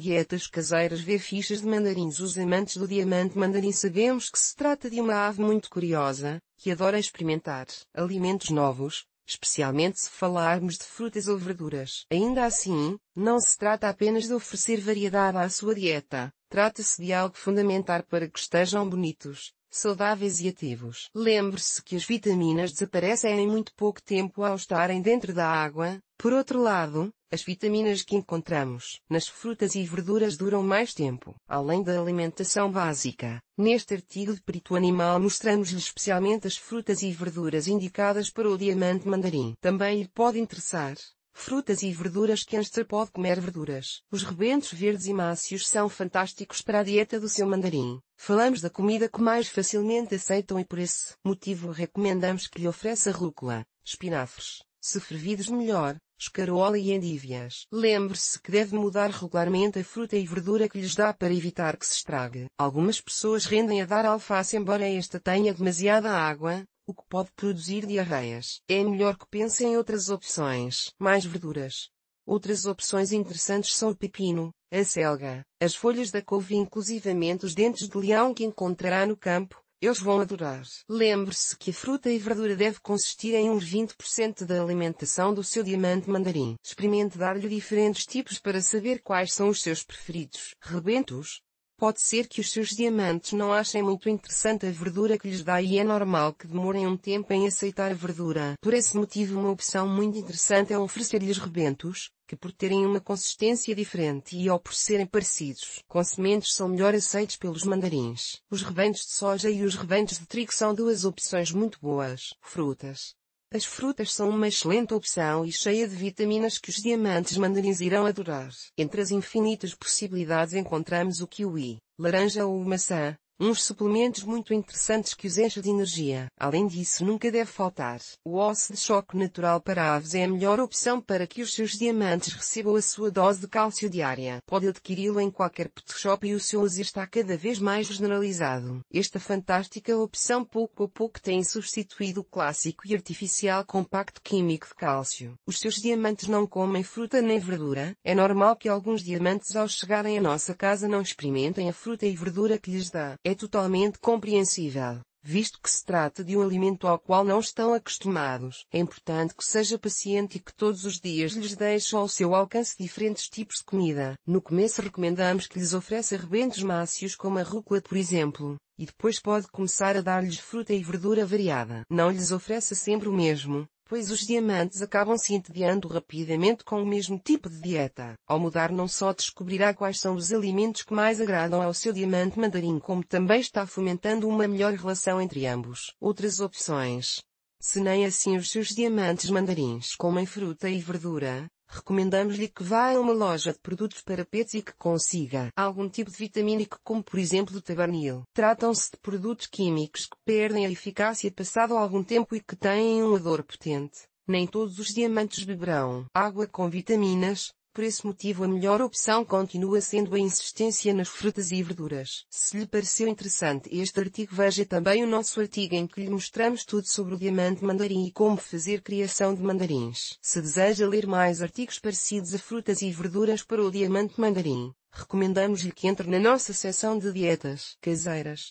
Dietas caseiras vê fichas de mandarins. Os amantes do diamante mandarim sabemos que se trata de uma ave muito curiosa, que adora experimentar alimentos novos, especialmente se falarmos de frutas ou verduras. Ainda assim, não se trata apenas de oferecer variedade à sua dieta, trata-se de algo fundamental para que estejam bonitos, saudáveis e ativos. Lembre-se que as vitaminas desaparecem em muito pouco tempo ao estarem dentro da água, por outro lado, as vitaminas que encontramos nas frutas e verduras duram mais tempo, além da alimentação básica. Neste artigo de perito animal mostramos-lhe especialmente as frutas e verduras indicadas para o diamante mandarim. Também lhe pode interessar frutas e verduras que hamster pode comer verduras. Os rebentos verdes e macios são fantásticos para a dieta do seu mandarim. Falamos da comida que mais facilmente aceitam e por esse motivo recomendamos que lhe ofereça rúcula, espinafres, se fervidos melhor, escarola e endívias. Lembre-se que deve mudar regularmente a fruta e verdura que lhes dá para evitar que se estrague. Algumas pessoas rendem a dar alface embora esta tenha demasiada água, o que pode produzir diarreias. É melhor que pense em outras opções, mais verduras. Outras opções interessantes são o pepino, a selga, as folhas da couve e inclusivamente os dentes de leão que encontrará no campo, eles vão adorar. Lembre-se que a fruta e verdura deve consistir em uns 20% da alimentação do seu diamante mandarim. Experimente dar-lhe diferentes tipos para saber quais são os seus preferidos. Rebentos. Pode ser que os seus diamantes não achem muito interessante a verdura que lhes dá e é normal que demorem um tempo em aceitar a verdura. Por esse motivo uma opção muito interessante é oferecer-lhes rebentos, que por terem uma consistência diferente e ou por serem parecidos com sementes são melhor aceitos pelos mandarins. Os rebanhos de soja e os rebanhos de trigo são duas opções muito boas. Frutas. As frutas são uma excelente opção e cheia de vitaminas que os diamantes mandarins irão adorar. Entre as infinitas possibilidades encontramos o kiwi, laranja ou maçã, Uns suplementos muito interessantes que os enchem de energia. Além disso, nunca deve faltar. O osso de choque natural para aves é a melhor opção para que os seus diamantes recebam a sua dose de cálcio diária. Pode adquiri-lo em qualquer pet shop e o seu uso está cada vez mais generalizado. Esta fantástica opção pouco a pouco tem substituído o clássico e artificial compacto químico de cálcio. Os seus diamantes não comem fruta nem verdura. É normal que alguns diamantes ao chegarem à nossa casa não experimentem a fruta e verdura que lhes dá. É totalmente compreensível, visto que se trata de um alimento ao qual não estão acostumados. É importante que seja paciente e que todos os dias lhes deixe ao seu alcance diferentes tipos de comida. No começo recomendamos que lhes ofereça rebentos macios como a rúcula por exemplo, e depois pode começar a dar-lhes fruta e verdura variada. Não lhes ofereça sempre o mesmo, pois os diamantes acabam se entediando rapidamente com o mesmo tipo de dieta. Ao mudar não só descobrirá quais são os alimentos que mais agradam ao seu diamante mandarim como também está fomentando uma melhor relação entre ambos. Outras opções. Se nem assim os seus diamantes mandarins comem fruta e verdura, Recomendamos-lhe que vá a uma loja de produtos para pets e que consiga algum tipo de vitamínico, como por exemplo o tabanil. Tratam-se de produtos químicos que perdem a eficácia passado algum tempo e que têm um odor potente. Nem todos os diamantes beberão água com vitaminas, por esse motivo a melhor opção continua sendo a insistência nas frutas e verduras. Se lhe pareceu interessante este artigo veja também o nosso artigo em que lhe mostramos tudo sobre o diamante mandarim e como fazer criação de mandarins. Se deseja ler mais artigos parecidos a frutas e verduras para o diamante mandarim, recomendamos-lhe que entre na nossa seção de dietas caseiras.